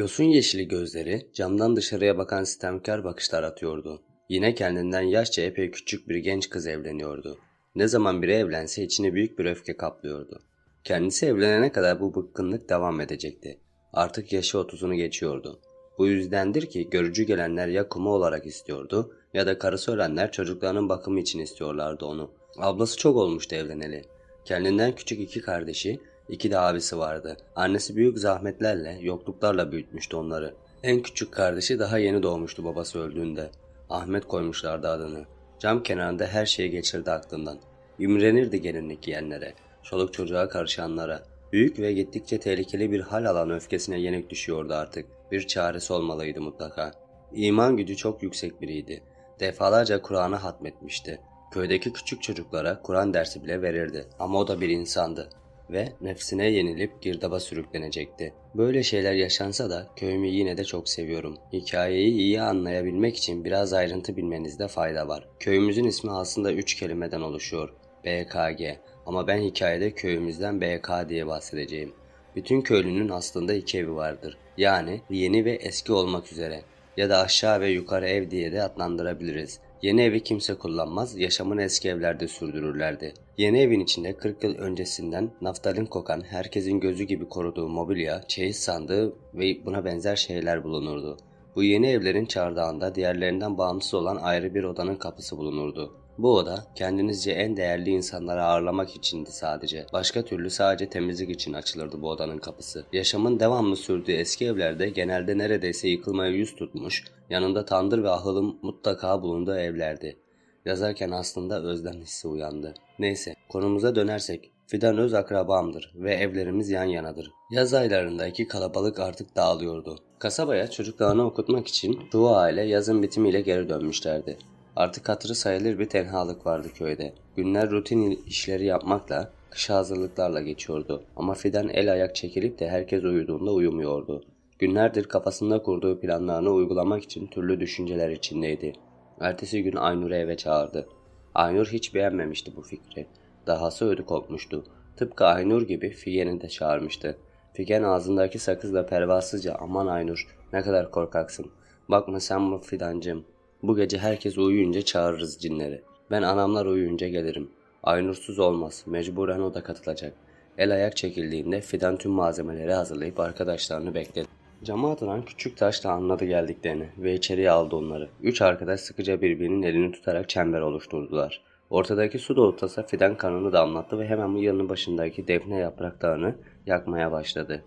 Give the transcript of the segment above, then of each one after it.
Yosun yeşili gözleri camdan dışarıya bakan sistemkar bakışlar atıyordu. Yine kendinden yaşça epey küçük bir genç kız evleniyordu. Ne zaman biri evlense içini büyük bir öfke kaplıyordu. Kendisi evlenene kadar bu bıkkınlık devam edecekti. Artık yaşı otuzunu geçiyordu. Bu yüzdendir ki görücü gelenler ya kumu olarak istiyordu ya da karısı ölenler çocuklarının bakımı için istiyorlardı onu. Ablası çok olmuştu evleneli. Kendinden küçük iki kardeşi İki de abisi vardı. Annesi büyük zahmetlerle, yokluklarla büyütmüştü onları. En küçük kardeşi daha yeni doğmuştu babası öldüğünde. Ahmet koymuşlardı adını. Cam kenarında her şeyi geçirdi aklından. Ümrenirdi gelinlik yiyenlere, çoluk çocuğa karışanlara. Büyük ve gittikçe tehlikeli bir hal alan öfkesine yenik düşüyordu artık. Bir çaresi olmalıydı mutlaka. İman gücü çok yüksek biriydi. Defalarca Kur'an'ı hatmetmişti. Köydeki küçük çocuklara Kur'an dersi bile verirdi. Ama o da bir insandı ve nefsine yenilip girdaba sürüklenecekti. Böyle şeyler yaşansa da köyümü yine de çok seviyorum. Hikayeyi iyi anlayabilmek için biraz ayrıntı bilmenizde fayda var. Köyümüzün ismi aslında 3 kelimeden oluşuyor. BKG ama ben hikayede köyümüzden BK diye bahsedeceğim. Bütün köylünün aslında iki evi vardır. Yani yeni ve eski olmak üzere ya da aşağı ve yukarı ev diye de adlandırabiliriz. Yeni evi kimse kullanmaz, yaşamını eski evlerde sürdürürlerdi. Yeni evin içinde 40 yıl öncesinden naftalin kokan, herkesin gözü gibi koruduğu mobilya, çeyiz sandığı ve buna benzer şeyler bulunurdu. Bu yeni evlerin çardağında diğerlerinden bağımsız olan ayrı bir odanın kapısı bulunurdu. Bu oda kendinizce en değerli insanları ağırlamak içindi sadece. Başka türlü sadece temizlik için açılırdı bu odanın kapısı. Yaşamın devamlı sürdüğü eski evlerde genelde neredeyse yıkılmaya yüz tutmuş, yanında tandır ve ahılım mutlaka bulunduğu evlerdi. Yazarken aslında özlem hissi uyandı. Neyse konumuza dönersek Fidan öz akrabamdır ve evlerimiz yan yanadır. Yaz aylarındaki kalabalık artık dağılıyordu. Kasabaya çocuklarını okutmak için çoğu aile yazın bitimiyle geri dönmüşlerdi. Artık hatırı sayılır bir tenhalık vardı köyde. Günler rutin işleri yapmakla, kış hazırlıklarla geçiyordu. Ama Fidan el ayak çekilip de herkes uyuduğunda uyumuyordu. Günlerdir kafasında kurduğu planlarını uygulamak için türlü düşünceler içindeydi. Ertesi gün Aynur'u eve çağırdı. Aynur hiç beğenmemişti bu fikri. Dahası ödü kopmuştu. Tıpkı Aynur gibi Figen'i de çağırmıştı. Figen ağzındaki sakızla pervasızca aman Aynur ne kadar korkaksın. Bakma sen bu fidancım bu gece herkes uyuyunca çağırırız cinleri. Ben anamlar uyuyunca gelirim. Aynursuz olmaz. Mecburen o da katılacak. El ayak çekildiğinde Fidan tüm malzemeleri hazırlayıp arkadaşlarını bekledi. Cama atılan küçük taşla anladı geldiklerini ve içeriye aldı onları. Üç arkadaş sıkıca birbirinin elini tutarak çember oluşturdular. Ortadaki su dolu tasa fidan kanını damlattı ve hemen yanının başındaki defne yapraklarını yakmaya başladı.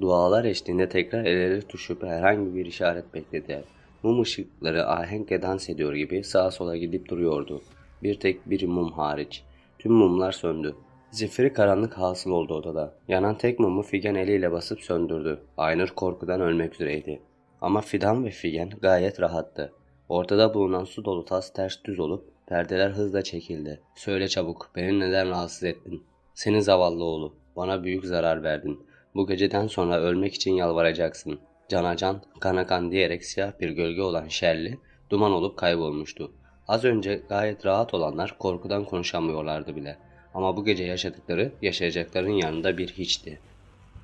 Dualar eşliğinde tekrar el ele tuşup herhangi bir işaret beklediler. Mum ışıkları ahenkle dans ediyor gibi sağa sola gidip duruyordu. Bir tek bir mum hariç. Tüm mumlar söndü. Zifiri karanlık hasıl oldu odada. Yanan tek mumu Figen eliyle basıp söndürdü. Aynur korkudan ölmek üzereydi. Ama Fidan ve Figen gayet rahattı. Ortada bulunan su dolu tas ters düz olup perdeler hızla çekildi. Söyle çabuk beni neden rahatsız ettin? Seni zavallı oğlu bana büyük zarar verdin. Bu geceden sonra ölmek için yalvaracaksın. Cana Can, Canacan, Kan diyerek siyah bir gölge olan Şerli duman olup kaybolmuştu. Az önce gayet rahat olanlar korkudan konuşamıyorlardı bile. Ama bu gece yaşadıkları yaşayacakların yanında bir hiçti.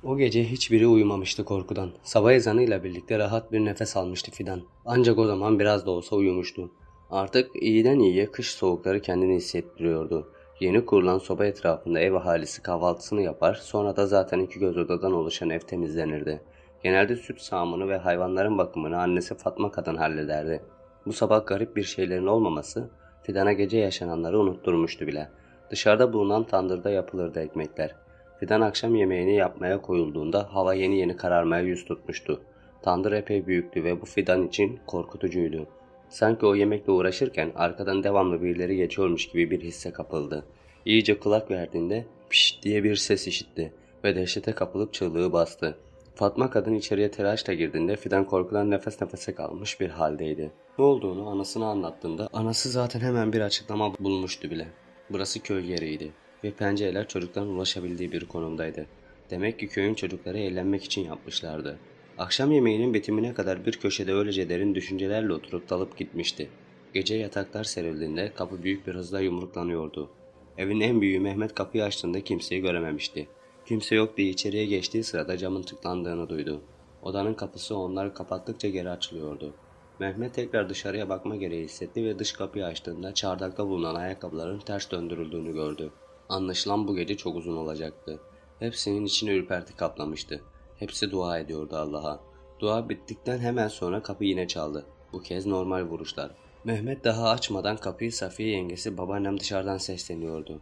O gece hiçbiri uyumamıştı korkudan. Sabah ezanıyla birlikte rahat bir nefes almıştı Fidan. Ancak o zaman biraz da olsa uyumuştu. Artık iyiden iyiye kış soğukları kendini hissettiriyordu. Yeni kurulan soba etrafında ev ahalisi kahvaltısını yapar, sonra da zaten iki göz odadan oluşan ev temizlenirdi. Genelde süt sağımını ve hayvanların bakımını annesi Fatma kadın hallederdi. Bu sabah garip bir şeylerin olmaması Fidan'a gece yaşananları unutturmuştu bile. Dışarıda bulunan tandırda yapılırdı ekmekler. Fidan akşam yemeğini yapmaya koyulduğunda hava yeni yeni kararmaya yüz tutmuştu. Tandır epey büyüktü ve bu Fidan için korkutucuydu. Sanki o yemekle uğraşırken arkadan devamlı birileri geçiyormuş gibi bir hisse kapıldı. İyice kulak verdiğinde piş diye bir ses işitti ve dehşete kapılıp çığlığı bastı. Fatma kadın içeriye telaşla girdiğinde Fidan korkudan nefes nefese kalmış bir haldeydi. Ne olduğunu anasına anlattığında anası zaten hemen bir açıklama bulmuştu bile. Burası köy yeriydi ve pencereler çocukların ulaşabildiği bir konumdaydı. Demek ki köyün çocukları eğlenmek için yapmışlardı. Akşam yemeğinin bitimine kadar bir köşede öylece derin düşüncelerle oturup dalıp gitmişti. Gece yataklar serildiğinde kapı büyük bir hızla yumruklanıyordu. Evin en büyüğü Mehmet kapıyı açtığında kimseyi görememişti. Kimse yok diye içeriye geçtiği sırada camın tıklandığını duydu. Odanın kapısı onları kapattıkça geri açılıyordu. Mehmet tekrar dışarıya bakma gereği hissetti ve dış kapıyı açtığında çardakta bulunan ayakkabıların ters döndürüldüğünü gördü. Anlaşılan bu gece çok uzun olacaktı. Hepsinin içine ürperti kaplamıştı. Hepsi dua ediyordu Allah'a. Dua bittikten hemen sonra kapı yine çaldı. Bu kez normal vuruşlar. Mehmet daha açmadan kapıyı Safiye yengesi babaannem dışarıdan sesleniyordu.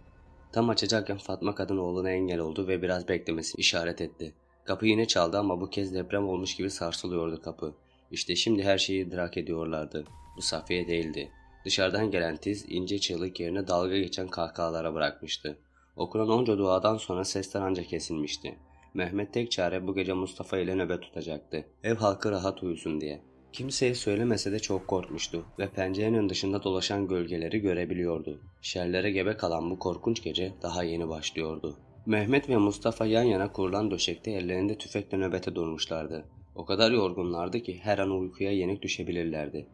Tam açacakken Fatma kadın oğluna engel oldu ve biraz beklemesini işaret etti. Kapı yine çaldı ama bu kez deprem olmuş gibi sarsılıyordu kapı. İşte şimdi her şeyi idrak ediyorlardı. Bu Safiye değildi. Dışarıdan gelen tiz ince çığlık yerine dalga geçen kahkahalara bırakmıştı. Okunan onca duadan sonra sesler ancak kesilmişti. Mehmet tek çare bu gece Mustafa ile nöbet tutacaktı. Ev halkı rahat uyusun diye. Kimseye söylemese de çok korkmuştu ve pencerenin dışında dolaşan gölgeleri görebiliyordu. Şerlere gebe kalan bu korkunç gece daha yeni başlıyordu. Mehmet ve Mustafa yan yana kurulan döşekte ellerinde tüfekle nöbete durmuşlardı. O kadar yorgunlardı ki her an uykuya yenik düşebilirlerdi.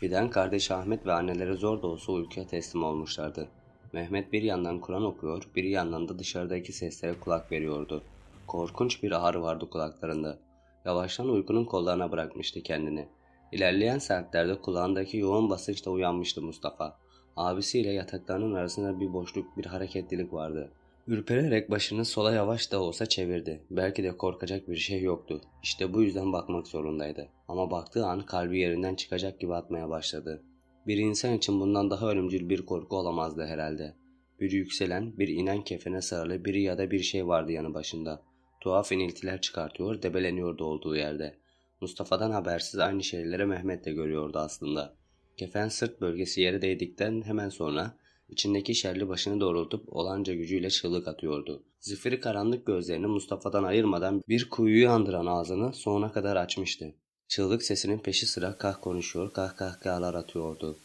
Fidan kardeş Ahmet ve anneleri zor da olsa uykuya teslim olmuşlardı. Mehmet bir yandan Kur'an okuyor, bir yandan da dışarıdaki seslere kulak veriyordu. Korkunç bir ağrı vardı kulaklarında. Yavaştan uykunun kollarına bırakmıştı kendini. İlerleyen saatlerde kulağındaki yoğun basınçla uyanmıştı Mustafa. Abisiyle yataklarının arasında bir boşluk, bir hareketlilik vardı. Ürpererek başını sola yavaş da olsa çevirdi. Belki de korkacak bir şey yoktu. İşte bu yüzden bakmak zorundaydı. Ama baktığı an kalbi yerinden çıkacak gibi atmaya başladı. Bir insan için bundan daha ölümcül bir korku olamazdı herhalde. Bir yükselen, bir inen kefene sarılı biri ya da bir şey vardı yanı başında. Tuhaf iniltiler çıkartıyor, debeleniyordu olduğu yerde. Mustafa'dan habersiz aynı şeyleri Mehmet de görüyordu aslında. Kefen sırt bölgesi yere değdikten hemen sonra içindeki şerli başını doğrultup olanca gücüyle çığlık atıyordu. Zifiri karanlık gözlerini Mustafa'dan ayırmadan bir kuyuyu andıran ağzını sonuna kadar açmıştı. Çığlık sesinin peşi sıra kah konuşuyor, kah kahkahalar atıyordu.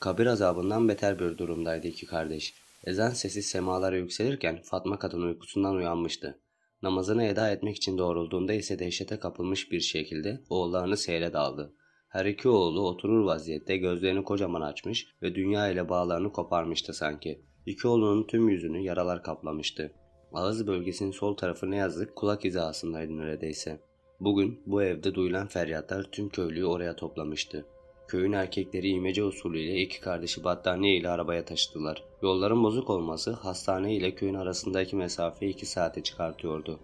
Kabir azabından beter bir durumdaydı iki kardeş. Ezan sesi semalara yükselirken Fatma kadın uykusundan uyanmıştı. Namazını eda etmek için doğrulduğunda ise dehşete kapılmış bir şekilde oğullarını seyre daldı. Her iki oğlu oturur vaziyette gözlerini kocaman açmış ve dünya ile bağlarını koparmıştı sanki. İki oğlunun tüm yüzünü yaralar kaplamıştı. Ağız bölgesinin sol tarafı ne yazık kulak izi hizasındaydı neredeyse. Bugün bu evde duyulan feryatlar tüm köylüyü oraya toplamıştı. Köyün erkekleri imece usulüyle iki kardeşi battaniye ile arabaya taşıdılar. Yolların bozuk olması hastane ile köyün arasındaki mesafeyi iki saate çıkartıyordu.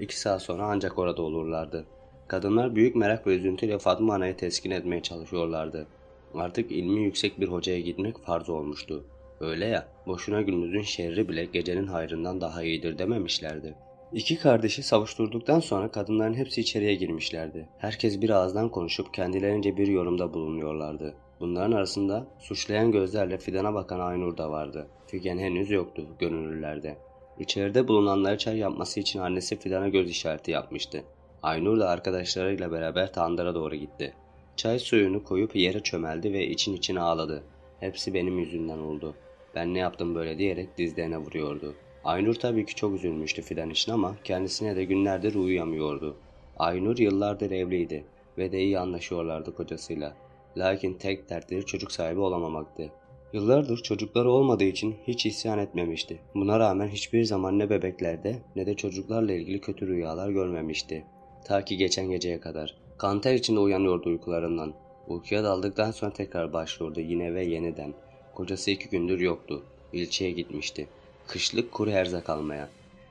İki saat sonra ancak orada olurlardı. Kadınlar büyük merak ve üzüntüyle Fatma Ana'yı teskin etmeye çalışıyorlardı. Artık ilmi yüksek bir hocaya gitmek farz olmuştu. Öyle ya, boşuna günümüzün şerri bile gecenin hayrından daha iyidir dememişlerdi. İki kardeşi savuşturduktan sonra kadınların hepsi içeriye girmişlerdi. Herkes bir ağızdan konuşup kendilerince bir yorumda bulunuyorlardı. Bunların arasında suçlayan gözlerle Fidan'a bakan Aynur da vardı. Figen henüz yoktu gönüllülerde. İçeride bulunanları çay yapması için annesi Fidan'a göz işareti yapmıştı. Aynur da arkadaşlarıyla beraber tandıra doğru gitti. Çay suyunu koyup yere çömeldi ve için için ağladı. Hepsi benim yüzümden oldu. Ben ne yaptım böyle diyerek dizlerine vuruyordu. Aynur tabii ki çok üzülmüştü fidan için ama kendisine de günlerdir uyuyamıyordu. Aynur yıllardır evliydi ve de iyi anlaşıyorlardı kocasıyla. Lakin tek dertleri çocuk sahibi olamamaktı. Yıllardır çocukları olmadığı için hiç isyan etmemişti. Buna rağmen hiçbir zaman ne bebeklerde ne de çocuklarla ilgili kötü rüyalar görmemişti. Ta ki geçen geceye kadar. Kanter içinde uyanıyordu uykularından. Uykuya daldıktan sonra tekrar başvurdu yine ve yeniden. Kocası iki gündür yoktu. İlçeye gitmişti. Kışlık kuru erzak almaya.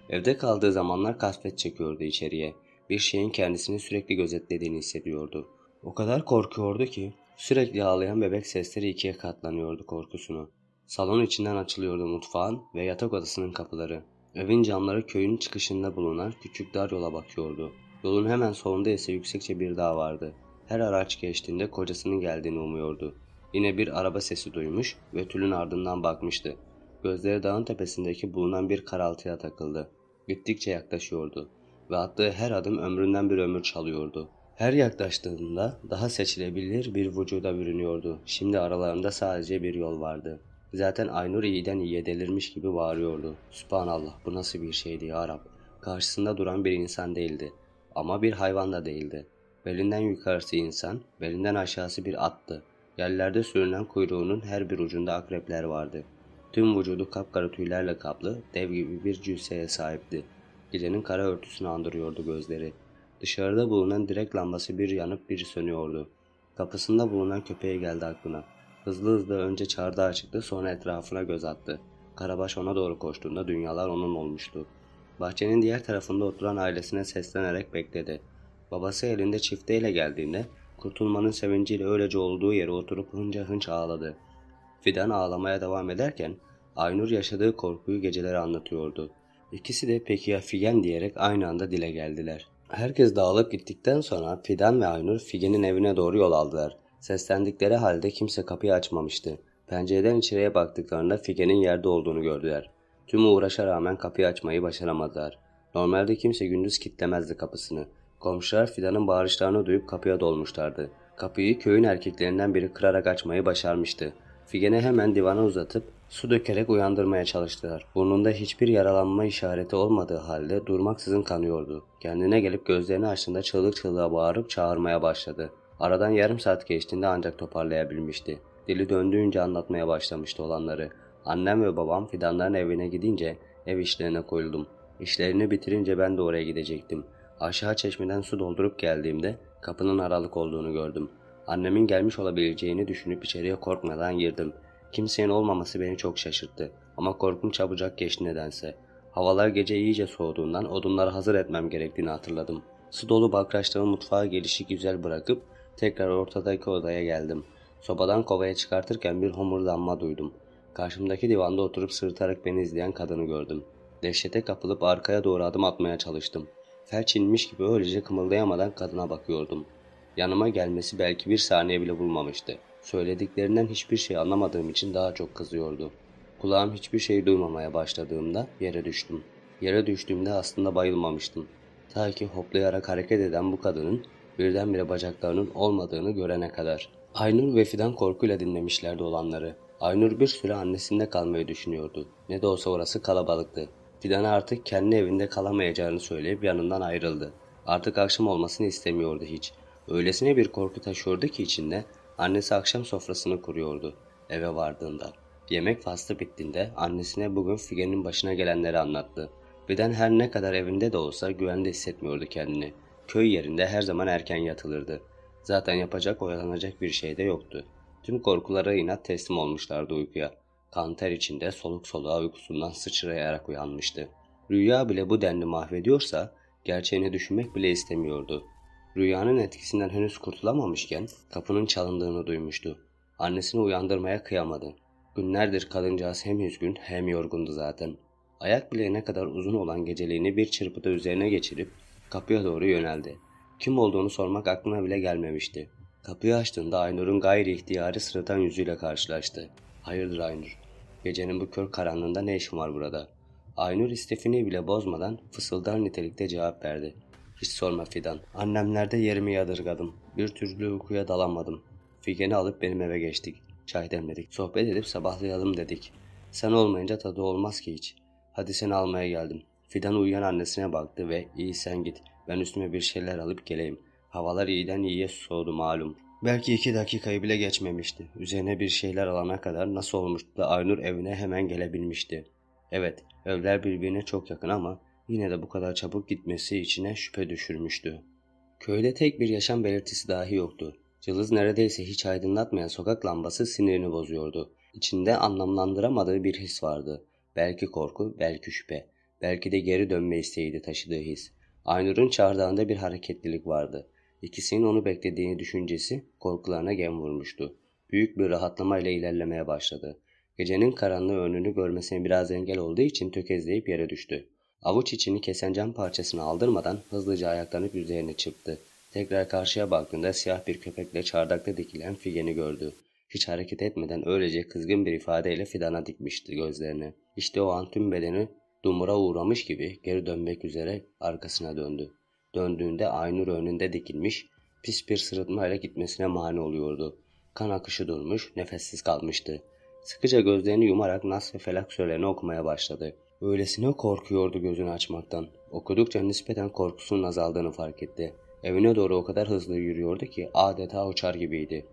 Evde kaldığı zamanlar kasvet çekiyordu içeriye. Bir şeyin kendisini sürekli gözetlediğini hissediyordu. O kadar korkuyordu ki sürekli ağlayan bebek sesleri ikiye katlanıyordu korkusunu. Salon içinden açılıyordu mutfağın ve yatak odasının kapıları. Evin camları köyün çıkışında bulunan küçük dar yola bakıyordu. Yolun hemen sonunda ise yüksekçe bir dağ vardı. Her araç geçtiğinde kocasının geldiğini umuyordu. Yine bir araba sesi duymuş ve tülün ardından bakmıştı. Gözleri dağın tepesindeki bulunan bir karaltıya takıldı. Gittikçe yaklaşıyordu ve attığı her adım ömründen bir ömür çalıyordu. Her yaklaştığında daha seçilebilir bir vücuda bürünüyordu. Şimdi aralarında sadece bir yol vardı. Zaten Aynur iyiden iyiye delirmiş gibi bağırıyordu. Sübhanallah bu nasıl bir şeydi ya Rab. Karşısında duran bir insan değildi. Ama bir hayvan da değildi. Belinden yukarısı insan, belinden aşağısı bir attı. Yerlerde sürünen kuyruğunun her bir ucunda akrepler vardı. Tüm vücudu kapkara tüylerle kaplı, dev gibi bir cüsseye sahipti. Gecenin kara örtüsünü andırıyordu gözleri. Dışarıda bulunan direk lambası bir yanıp bir sönüyordu. Kapısında bulunan köpeği geldi aklına. Hızlı hızlı önce çardağa çıktı sonra etrafına göz attı. Karabaş ona doğru koştuğunda dünyalar onun olmuştu. Bahçenin diğer tarafında oturan ailesine seslenerek bekledi. Babası elinde çifteyle geldiğinde kurtulmanın sevinciyle öylece olduğu yere oturup hınca hınç ağladı.'' Fidan ağlamaya devam ederken Aynur yaşadığı korkuyu geceleri anlatıyordu. İkisi de peki ya Figen diyerek aynı anda dile geldiler. Herkes dağılıp gittikten sonra Fidan ve Aynur Figen'in evine doğru yol aldılar. Seslendikleri halde kimse kapıyı açmamıştı. Pencereden içeriye baktıklarında Figen'in yerde olduğunu gördüler. Tüm uğraşa rağmen kapıyı açmayı başaramadılar. Normalde kimse gündüz kitlemezdi kapısını. Komşular Fidan'ın bağırışlarını duyup kapıya dolmuşlardı. Kapıyı köyün erkeklerinden biri kırarak açmayı başarmıştı. Figen'i hemen divana uzatıp su dökerek uyandırmaya çalıştılar. Burnunda hiçbir yaralanma işareti olmadığı halde durmaksızın kanıyordu. Kendine gelip gözlerini açtığında çığlık çığlığa bağırıp çağırmaya başladı. Aradan yarım saat geçtiğinde ancak toparlayabilmişti. Dili döndüğünce anlatmaya başlamıştı olanları. Annem ve babam fidanların evine gidince ev işlerine koyuldum. İşlerini bitirince ben de oraya gidecektim. Aşağı çeşmeden su doldurup geldiğimde kapının aralık olduğunu gördüm. Annemin gelmiş olabileceğini düşünüp içeriye korkmadan girdim. Kimsenin olmaması beni çok şaşırttı ama korkum çabucak geçti nedense. Havalar gece iyice soğuduğundan odunları hazır etmem gerektiğini hatırladım. Su dolu bakraçlarımı mutfağa gelişi güzel bırakıp tekrar ortadaki odaya geldim. Sobadan kovaya çıkartırken bir homurdanma duydum. Karşımdaki divanda oturup sırıtarak beni izleyen kadını gördüm. Dehşete kapılıp arkaya doğru adım atmaya çalıştım. Felç inmiş gibi öylece kımıldayamadan kadına bakıyordum. Yanıma gelmesi belki bir saniye bile bulmamıştı. Söylediklerinden hiçbir şey anlamadığım için daha çok kızıyordu. Kulağım hiçbir şey duymamaya başladığımda yere düştüm. Yere düştüğümde aslında bayılmamıştım. Ta ki hoplayarak hareket eden bu kadının birdenbire bacaklarının olmadığını görene kadar. Aynur ve Fidan korkuyla dinlemişlerdi olanları. Aynur bir süre annesinde kalmayı düşünüyordu. Ne de olsa orası kalabalıktı. Fidan artık kendi evinde kalamayacağını söyleyip yanından ayrıldı. Artık akşam olmasını istemiyordu hiç. Öylesine bir korku taşıyordu ki içinde annesi akşam sofrasını kuruyordu eve vardığında. Yemek faslı bittiğinde annesine bugün Figen'in başına gelenleri anlattı. Beden her ne kadar evinde de olsa güvende hissetmiyordu kendini. Köy yerinde her zaman erken yatılırdı. Zaten yapacak oyalanacak bir şey de yoktu. Tüm korkulara inat teslim olmuşlardı uykuya. Kanter içinde soluk soluğa uykusundan sıçrayarak uyanmıştı. Rüya bile bu denli mahvediyorsa gerçeğini düşünmek bile istemiyordu. Rüyanın etkisinden henüz kurtulamamışken kapının çalındığını duymuştu. Annesini uyandırmaya kıyamadı. Günlerdir kadıncağız hem üzgün hem yorgundu zaten. Ayak bileğine kadar uzun olan geceliğini bir çırpıda üzerine geçirip kapıya doğru yöneldi. Kim olduğunu sormak aklına bile gelmemişti. Kapıyı açtığında Aynur'un gayri ihtiyarı sırıtan yüzüyle karşılaştı. Hayırdır Aynur? Gecenin bu kör karanlığında ne işin var burada? Aynur istifini bile bozmadan fısıldar nitelikte cevap verdi. Hiç sorma Fidan. Annemlerde yerimi yadırgadım. Bir türlü uykuya dalamadım. Figen'i alıp benim eve geçtik. Çay demledik. Sohbet edip sabahlayalım dedik. Sen olmayınca tadı olmaz ki hiç. Hadi seni almaya geldim. Fidan uyuyan annesine baktı ve iyi sen git. Ben üstüme bir şeyler alıp geleyim. Havalar iyiden iyiye soğudu malum. Belki iki dakikayı bile geçmemişti. Üzerine bir şeyler alana kadar nasıl olmuştu da Aynur evine hemen gelebilmişti. Evet, evler birbirine çok yakın ama yine de bu kadar çabuk gitmesi içine şüphe düşürmüştü. Köyde tek bir yaşam belirtisi dahi yoktu. Cılız neredeyse hiç aydınlatmayan sokak lambası sinirini bozuyordu. İçinde anlamlandıramadığı bir his vardı. Belki korku, belki şüphe. Belki de geri dönme isteğiydi taşıdığı his. Aynur'un çağırdığında bir hareketlilik vardı. İkisinin onu beklediğini düşüncesi korkularına gem vurmuştu. Büyük bir rahatlamayla ilerlemeye başladı. Gecenin karanlığı önünü görmesine biraz engel olduğu için tökezleyip yere düştü. Avuç içini kesen cam parçasını aldırmadan hızlıca ayaklanıp üzerine çıktı. Tekrar karşıya baktığında siyah bir köpekle çardakta dikilen Figen'i gördü. Hiç hareket etmeden öylece kızgın bir ifadeyle Fidan'a dikmişti gözlerini. İşte o an tüm bedeni dumura uğramış gibi geri dönmek üzere arkasına döndü. Döndüğünde Aynur önünde dikilmiş, pis bir sırıtmayla gitmesine mani oluyordu. Kan akışı durmuş, nefessiz kalmıştı. Sıkıca gözlerini yumarak Nas ve Felak söylerini okumaya başladı. Öylesine korkuyordu gözünü açmaktan. Okudukça nispeten korkusunun azaldığını fark etti. Evine doğru o kadar hızlı yürüyordu ki adeta uçar gibiydi.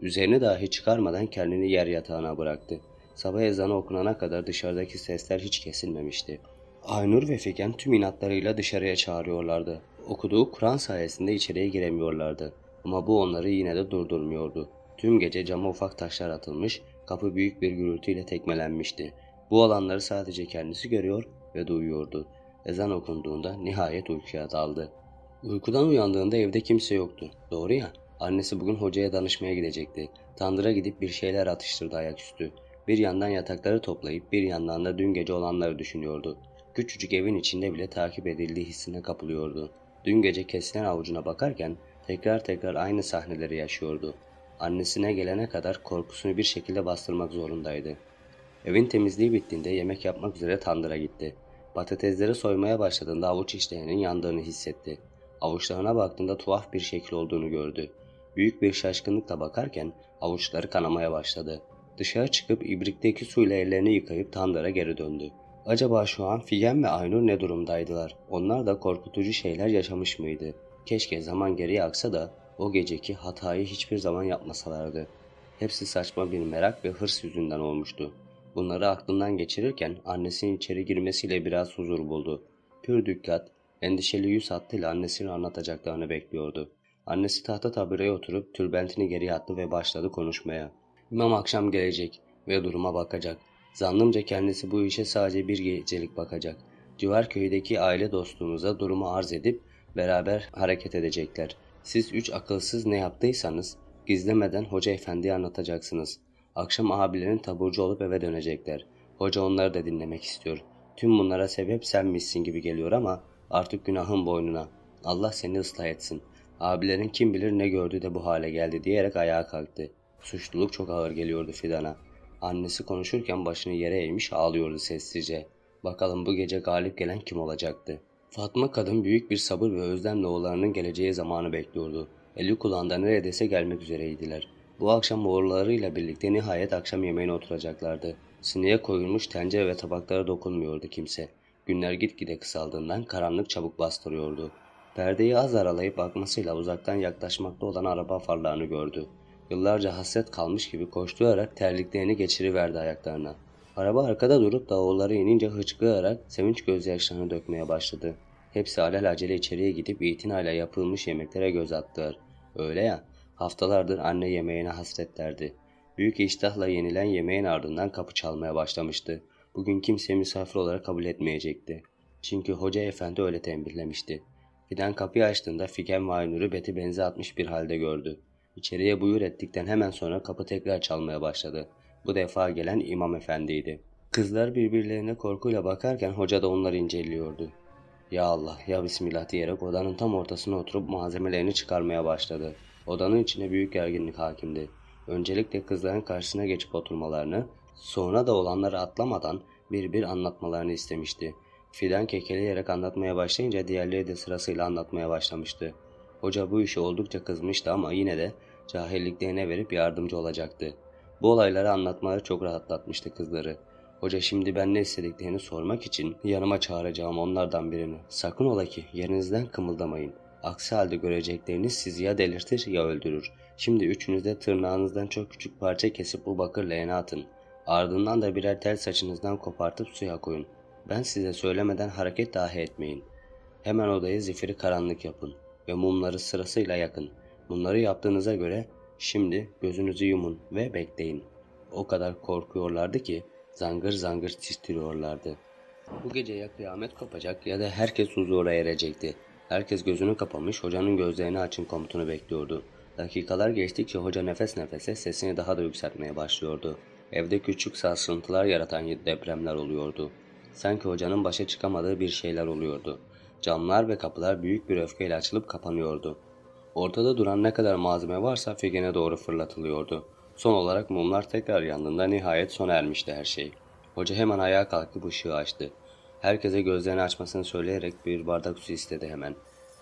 Üzerini dahi çıkarmadan kendini yer yatağına bıraktı. Sabah ezanı okunana kadar dışarıdaki sesler hiç kesilmemişti. Aynur ve Figen tüm inatlarıyla dışarıya çağırıyorlardı. Okuduğu Kur'an sayesinde içeriye giremiyorlardı. Ama bu onları yine de durdurmuyordu. Tüm gece cama ufak taşlar atılmış, kapı büyük bir gürültüyle tekmelenmişti. Bu alanları sadece kendisi görüyor ve duyuyordu. Ezan okunduğunda nihayet uykuya daldı. Uykudan uyandığında evde kimse yoktu. Doğru ya, annesi bugün hocaya danışmaya gidecekti. Tandıra gidip bir şeyler atıştırdı ayaküstü. Bir yandan yatakları toplayıp bir yandan da dün gece olanları düşünüyordu. Küçücük evin içinde bile takip edildiği hissine kapılıyordu. Dün gece kesilen avucuna bakarken tekrar tekrar aynı sahneleri yaşıyordu. Annesine gelene kadar korkusunu bir şekilde bastırmak zorundaydı. Evin temizliği bittiğinde yemek yapmak üzere tandıra gitti. Patatesleri soymaya başladığında avuç işleğinin yandığını hissetti. Avuçlarına baktığında tuhaf bir şekil olduğunu gördü. Büyük bir şaşkınlıkla bakarken avuçları kanamaya başladı. Dışarı çıkıp ibrikteki suyla ellerini yıkayıp tandıra geri döndü. Acaba şu an Figen ve Aynur ne durumdaydılar? Onlar da korkutucu şeyler yaşamış mıydı? Keşke zaman geriye aksa da o geceki hatayı hiçbir zaman yapmasalardı. Hepsi saçma bir merak ve hırs yüzünden olmuştu. Bunları aklından geçirirken annesinin içeri girmesiyle biraz huzur buldu. Pür dikkat, endişeli yüz hattıyla annesini anlatacaklarını bekliyordu. Annesi tahta tabureye oturup tülbentini geriye attı ve başladı konuşmaya. İmam akşam gelecek ve duruma bakacak. Zannımca kendisi bu işe sadece bir gecelik bakacak. Civar köydeki aile dostumuza durumu arz edip beraber hareket edecekler. Siz üç akılsız ne yaptıysanız gizlemeden hoca efendiye anlatacaksınız. Akşam abilerin taburcu olup eve dönecekler. Hoca onları da dinlemek istiyor. Tüm bunlara sebep sen misin gibi geliyor ama artık günahın boynuna. Allah seni ıslah etsin. Abilerin kim bilir ne gördü de bu hale geldi diyerek ayağa kalktı. Suçluluk çok ağır geliyordu Fidan'a. Annesi konuşurken başını yere eğmiş ağlıyordu sessizce. Bakalım bu gece galip gelen kim olacaktı? Fatma kadın büyük bir sabır ve özlemle oğullarının geleceği zamanı bekliyordu. Eli kulağında neredeyse gelmek üzereydiler. Bu akşam uğurlarıyla birlikte nihayet akşam yemeğine oturacaklardı. Sineye koyulmuş tencere ve tabaklara dokunmuyordu kimse. Günler gitgide kısaldığından karanlık çabuk bastırıyordu. Perdeyi az aralayıp bakmasıyla uzaktan yaklaşmakta olan araba farlarını gördü. Yıllarca hasret kalmış gibi koşturarak terliklerini geçiriverdi ayaklarına. Araba arkada durup da davulları inince hıçkırarak sevinç gözyaşlarını dökmeye başladı. Hepsi alelacele içeriye gidip itinayla yapılmış yemeklere göz attılar. Öyle ya, Haftalardır anne yemeğine hasretlerdi. Büyük iştahla yenilen yemeğin ardından kapı çalmaya başlamıştı. Bugün kimse misafir olarak kabul etmeyecekti. Çünkü hoca efendi öyle tembihlemişti. Fidan kapıyı açtığında Figen Vaynur'u Beti benze atmış bir halde gördü. İçeriye buyur ettikten hemen sonra kapı tekrar çalmaya başladı. Bu defa gelen imam efendiydi. Kızlar birbirlerine korkuyla bakarken hoca da onları inceliyordu. Ya Allah ya Bismillah diyerek odanın tam ortasına oturup malzemelerini çıkarmaya başladı. Odanın içine büyük gerginlik hakimdi. Öncelikle kızların karşısına geçip oturmalarını, sonra da olanları atlamadan bir bir anlatmalarını istemişti. Fidan kekeleyerek anlatmaya başlayınca diğerleri de sırasıyla anlatmaya başlamıştı. Hoca bu işi oldukça kızmıştı ama yine de cahilliklerine verip yardımcı olacaktı. Bu olayları anlatmaları çok rahatlatmıştı kızları. Hoca şimdi ben ne istediklerini sormak için yanıma çağıracağım onlardan birini. Sakın ola ki yerinizden kımıldamayın.'' Aksi halde görecekleriniz sizi ya delirtir ya öldürür. Şimdi üçünüz de tırnağınızdan çok küçük parça kesip bu bakır leğene atın. Ardından da birer tel saçınızdan kopartıp suya koyun. Ben size söylemeden hareket dahi etmeyin. Hemen odayı zifiri karanlık yapın ve mumları sırasıyla yakın. Bunları yaptığınıza göre şimdi gözünüzü yumun ve bekleyin. O kadar korkuyorlardı ki zangır zangır titriyorlardı. Bu gece ya kıyamet kopacak ya da herkes huzura erecekti. Herkes gözünü kapamış, hocanın gözlerini açın komutunu bekliyordu. Dakikalar geçtikçe hoca nefes nefese sesini daha da yükseltmeye başlıyordu. Evde küçük sarsıntılar yaratan depremler oluyordu. Sanki hocanın başa çıkamadığı bir şeyler oluyordu. Camlar ve kapılar büyük bir öfkeyle açılıp kapanıyordu. Ortada duran ne kadar malzeme varsa Figen'e doğru fırlatılıyordu. Son olarak mumlar tekrar yandığında nihayet sona ermişti her şey. Hoca hemen ayağa kalkıp ışığı açtı. Herkese gözlerini açmasını söyleyerek bir bardak su istedi hemen.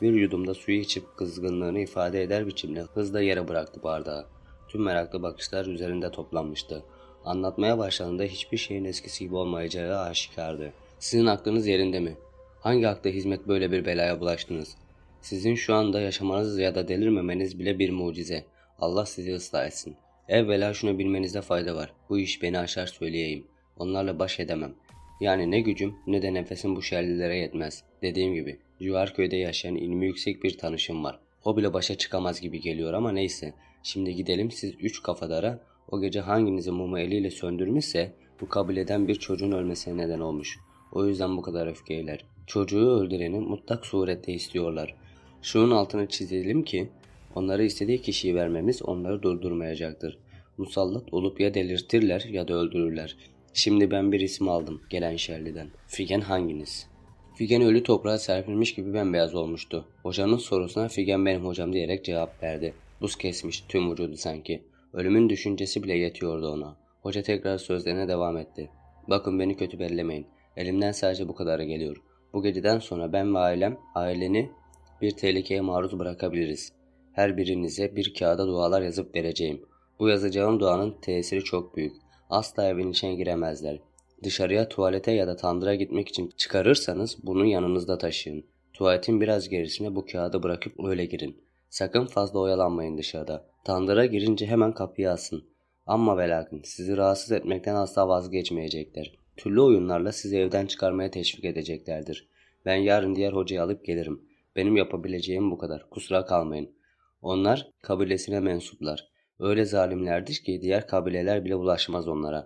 Bir yudumda suyu içip kızgınlığını ifade eder biçimde hızla yere bıraktı bardağı. Tüm meraklı bakışlar üzerinde toplanmıştı. Anlatmaya başladığında hiçbir şeyin eskisi gibi olmayacağı aşikardı. Sizin aklınız yerinde mi? Hangi akla hizmet böyle bir belaya bulaştınız? Sizin şu anda yaşamanız ya da delirmemeniz bile bir mucize. Allah sizi ıslah etsin. Evvela şunu bilmenizde fayda var. Bu iş beni aşar söyleyeyim. Onlarla baş edemem. Yani ne gücüm ne de nefesim bu şerlilere yetmez. Dediğim gibi civar köyde yaşayan ilmi yüksek bir tanışım var. O bile başa çıkamaz gibi geliyor ama neyse. Şimdi gidelim siz üç kafadara o gece hanginizi mumu eliyle söndürmüşse bu kabileden bir çocuğun ölmesine neden olmuş. O yüzden bu kadar öfkeyler. Çocuğu öldüreni mutlak surette istiyorlar. Şunun altını çizelim ki onlara istediği kişiyi vermemiz onları durdurmayacaktır. Musallat olup ya delirtirler ya da öldürürler. Şimdi ben bir isim aldım gelen şerliden. Figen hanginiz? Figen ölü toprağa serpilmiş gibi bembeyaz olmuştu. Hocanın sorusuna Figen benim hocam diyerek cevap verdi. Buz kesmiş tüm vücudu sanki. Ölümün düşüncesi bile yetiyordu ona. Hoca tekrar sözlerine devam etti. Bakın beni kötü bellemeyin. Elimden sadece bu kadarı geliyor. Bu geceden sonra ben ve ailem aileni bir tehlikeye maruz bırakabiliriz. Her birinize bir kağıda dualar yazıp vereceğim. Bu yazacağım duanın tesiri çok büyük asla evin içine giremezler. Dışarıya tuvalete ya da tandıra gitmek için çıkarırsanız bunu yanınızda taşıyın. Tuvaletin biraz gerisine bu kağıdı bırakıp öyle girin. Sakın fazla oyalanmayın dışarıda. Tandıra girince hemen kapıyı asın. Ama ve lakin sizi rahatsız etmekten asla vazgeçmeyecekler. Türlü oyunlarla sizi evden çıkarmaya teşvik edeceklerdir. Ben yarın diğer hocayı alıp gelirim. Benim yapabileceğim bu kadar. Kusura kalmayın. Onlar kabilesine mensuplar. Öyle zalimlerdir ki diğer kabileler bile ulaşmaz onlara.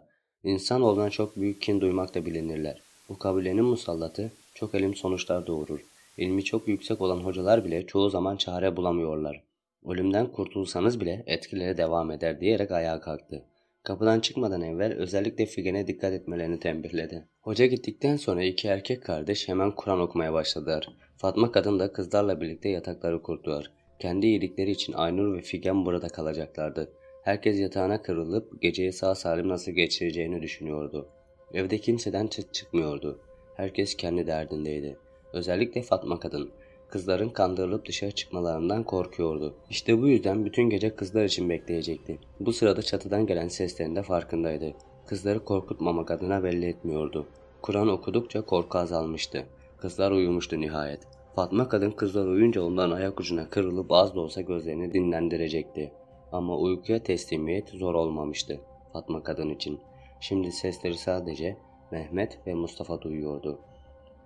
İnsan İnsanoğluna çok büyük kin duymakla bilinirler. Bu kabilenin musallatı çok elim sonuçlar doğurur. İlmi çok yüksek olan hocalar bile çoğu zaman çare bulamıyorlar. Ölümden kurtulsanız bile etkileri devam eder diyerek ayağa kalktı. Kapıdan çıkmadan evvel özellikle Figen'e dikkat etmelerini tembihledi. Hoca gittikten sonra iki erkek kardeş hemen Kur'an okumaya başladılar. Fatma kadın da kızlarla birlikte yatakları kurdular. Kendi iyilikleri için Aynur ve Figen burada kalacaklardı. Herkes yatağına kırılıp geceyi sağ salim nasıl geçireceğini düşünüyordu. Evde kimseden çıt çıkmıyordu. Herkes kendi derdindeydi. Özellikle Fatma kadın. Kızların kandırılıp dışarı çıkmalarından korkuyordu. İşte bu yüzden bütün gece kızlar için bekleyecekti. Bu sırada çatıdan gelen seslerin de farkındaydı. Kızları korkutmamak adına belli etmiyordu. Kur'an okudukça korku azalmıştı. Kızlar uyumuştu nihayet. Fatma kadın kızlar uyuyunca onların ayak ucuna kırılıp az da olsa gözlerini dinlendirecekti. Ama uykuya teslimiyet zor olmamıştı Fatma kadın için. Şimdi sesleri sadece Mehmet ve Mustafa duyuyordu.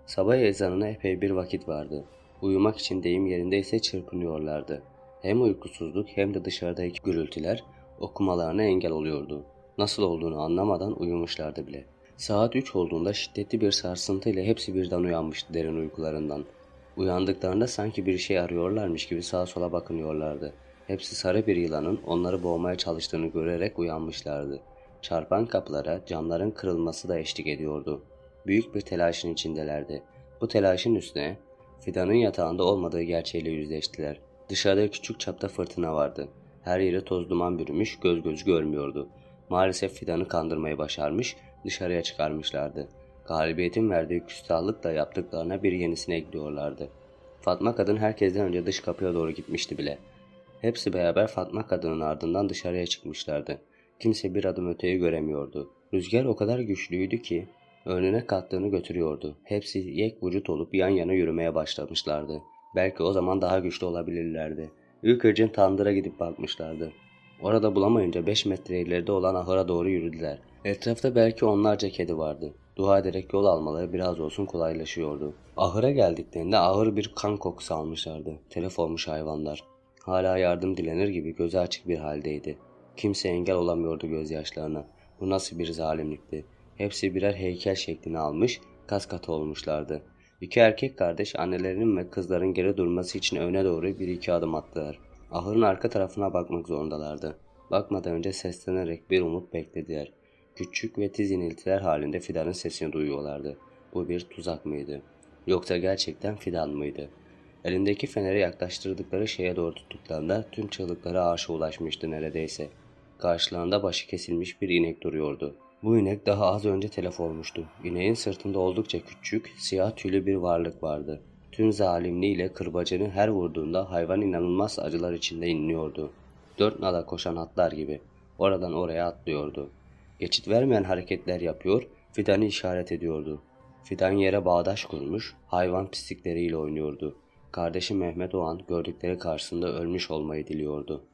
Sabah ezanına epey bir vakit vardı. Uyumak için deyim yerindeyse çırpınıyorlardı. Hem uykusuzluk hem de dışarıdaki gürültüler okumalarına engel oluyordu. Nasıl olduğunu anlamadan uyumuşlardı bile. Saat 3 olduğunda şiddetli bir sarsıntı ile hepsi birden uyanmıştı derin uykularından. Uyandıklarında sanki bir şey arıyorlarmış gibi sağa sola bakınıyorlardı. Hepsi sarı bir yılanın onları boğmaya çalıştığını görerek uyanmışlardı. Çarpan kapılara camların kırılması da eşlik ediyordu. Büyük bir telaşın içindelerdi. Bu telaşın üstüne Fidan'ın yatağında olmadığı gerçeğiyle yüzleştiler. Dışarıda küçük çapta fırtına vardı. Her yere toz duman bürümüş, göz göz görmüyordu. Maalesef Fidan'ı kandırmayı başarmış, dışarıya çıkarmışlardı.'' Galibiyetin verdiği küstahlıkla yaptıklarına bir yenisine gidiyorlardı. Fatma kadın herkesten önce dış kapıya doğru gitmişti bile. Hepsi beraber Fatma kadının ardından dışarıya çıkmışlardı. Kimse bir adım öteyi göremiyordu. Rüzgar o kadar güçlüydü ki önüne kattığını götürüyordu. Hepsi yek vücut olup yan yana yürümeye başlamışlardı. Belki o zaman daha güçlü olabilirlerdi. İlk önce tandıra gidip bakmışlardı. Orada bulamayınca 5 metre ileride olan ahıra doğru yürüdüler. Etrafta belki onlarca kedi vardı dua ederek yol almaları biraz olsun kolaylaşıyordu. Ahıra geldiklerinde ağır bir kan kokusu almışlardı. Telef olmuş hayvanlar. Hala yardım dilenir gibi gözü açık bir haldeydi. Kimse engel olamıyordu gözyaşlarına. Bu nasıl bir zalimlikti. Hepsi birer heykel şeklini almış, kas katı olmuşlardı. İki erkek kardeş annelerinin ve kızların geri durması için öne doğru bir iki adım attılar. Ahırın arka tarafına bakmak zorundalardı. Bakmadan önce seslenerek bir umut beklediler. Küçük ve tiz iniltiler halinde Fidan'ın sesini duyuyorlardı. Bu bir tuzak mıydı? Yoksa gerçekten Fidan mıydı? Elindeki feneri yaklaştırdıkları şeye doğru tuttuklarında tüm çığlıkları arşa ulaşmıştı neredeyse. Karşılığında başı kesilmiş bir inek duruyordu. Bu inek daha az önce telef olmuştu. İneğin sırtında oldukça küçük, siyah tüylü bir varlık vardı. Tüm zalimliğiyle kırbacını her vurduğunda hayvan inanılmaz acılar içinde inliyordu. Dört nala koşan atlar gibi. Oradan oraya atlıyordu. Geçit vermeyen hareketler yapıyor, fidanı işaret ediyordu. Fidan yere bağdaş kurmuş, hayvan pislikleriyle oynuyordu. Kardeşi Mehmet Oğan gördükleri karşısında ölmüş olmayı diliyordu.''